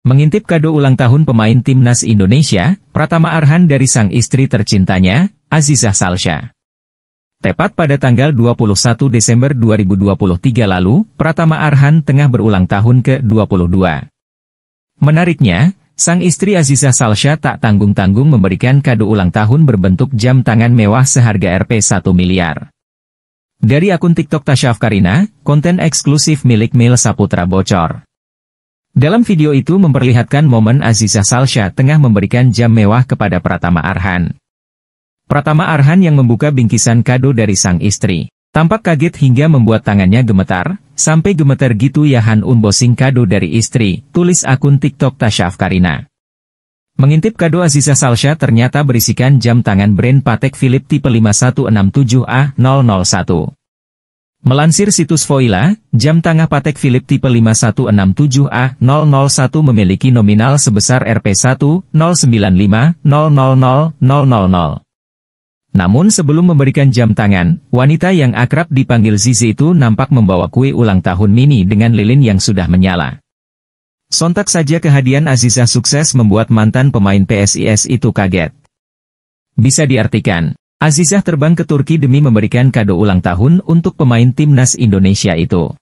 Mengintip kado ulang tahun pemain timnas Indonesia, Pratama Arhan dari sang istri tercintanya, Azizah Salsha. Tepat pada tanggal 21 Desember 2023 lalu, Pratama Arhan tengah berulang tahun ke-22. Menariknya, sang istri Azizah Salsha tak tanggung-tanggung memberikan kado ulang tahun berbentuk jam tangan mewah seharga Rp 1 miliar. Dari akun TikTok Tasyaf Karina, konten eksklusif milik Mil Saputra bocor. Dalam video itu memperlihatkan momen Aziza Salsha tengah memberikan jam mewah kepada Pratama Arhan. Pratama Arhan yang membuka bingkisan kado dari sang istri. Tampak kaget hingga membuat tangannya gemetar, sampai gemetar gitu ya Han unboxing kado dari istri, tulis akun TikTok Tashaf Karina. Mengintip kado Aziza Salsha ternyata berisikan jam tangan brand Patek Philippe tipe 5167A001. Melansir situs Voila, jam tangan Patek Philippe tipe 5167A001 memiliki nominal sebesar rp 1095000000 Namun sebelum memberikan jam tangan, wanita yang akrab dipanggil Zizi itu nampak membawa kue ulang tahun mini dengan lilin yang sudah menyala. Sontak saja kehadiran Aziza sukses membuat mantan pemain PSIS itu kaget. Bisa diartikan, Azizah terbang ke Turki demi memberikan kado ulang tahun untuk pemain timnas Indonesia itu.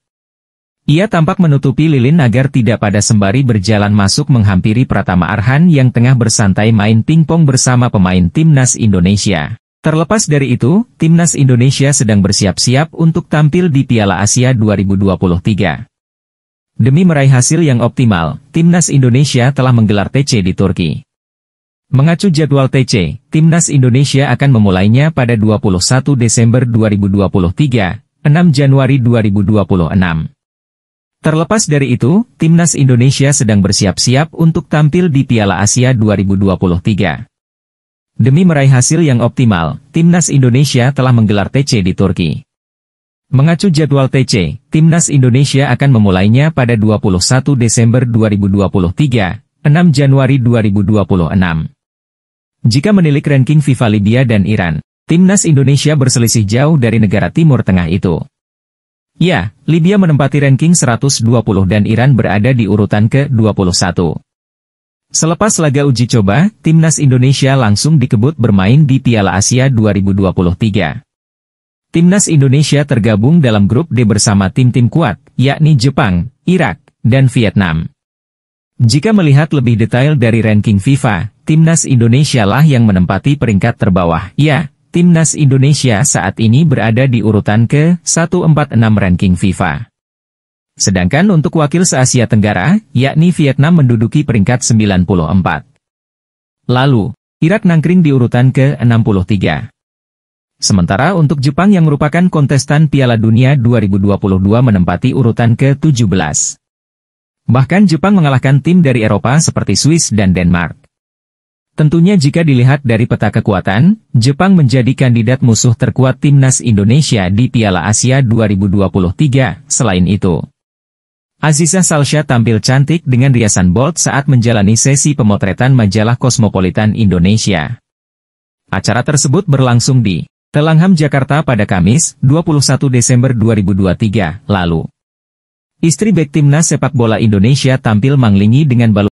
Ia tampak menutupi lilin agar tidak pada sembari berjalan masuk menghampiri Pratama Arhan yang tengah bersantai main pingpong bersama pemain timnas Indonesia. Terlepas dari itu, timnas Indonesia sedang bersiap-siap untuk tampil di Piala Asia 2023. Demi meraih hasil yang optimal, timnas Indonesia telah menggelar TC di Turki. Mengacu jadwal TC, Timnas Indonesia akan memulainya pada 21 Desember 2023, 6 Januari 2026. Terlepas dari itu, Timnas Indonesia sedang bersiap-siap untuk tampil di Piala Asia 2023. Demi meraih hasil yang optimal, Timnas Indonesia telah menggelar TC di Turki. Mengacu jadwal TC, Timnas Indonesia akan memulainya pada 21 Desember 2023, 6 Januari 2026. Jika menilik ranking FIFA Libya dan Iran, timnas Indonesia berselisih jauh dari negara Timur Tengah itu. Ya, Libya menempati ranking 120 dan Iran berada di urutan ke-21. Selepas laga uji coba, timnas Indonesia langsung dikebut bermain di Piala Asia 2023. Timnas Indonesia tergabung dalam grup D bersama tim-tim kuat, yakni Jepang, Irak, dan Vietnam. Jika melihat lebih detail dari ranking FIFA, Timnas Indonesia lah yang menempati peringkat terbawah. Ya, Timnas Indonesia saat ini berada di urutan ke-146 ranking FIFA. Sedangkan untuk wakil se-Asia Tenggara, yakni Vietnam menduduki peringkat 94. Lalu, Irak nangkring di urutan ke-63. Sementara untuk Jepang yang merupakan kontestan Piala Dunia 2022 menempati urutan ke-17. Bahkan Jepang mengalahkan tim dari Eropa seperti Swiss dan Denmark. Tentunya jika dilihat dari peta kekuatan, Jepang menjadi kandidat musuh terkuat timnas Indonesia di Piala Asia 2023, selain itu. Aziza Salsha tampil cantik dengan riasan bold saat menjalani sesi pemotretan majalah Kosmopolitan Indonesia. Acara tersebut berlangsung di Telangham, Jakarta pada Kamis, 21 Desember 2023, lalu. Istri bek timnas sepak bola Indonesia tampil manglingi dengan balon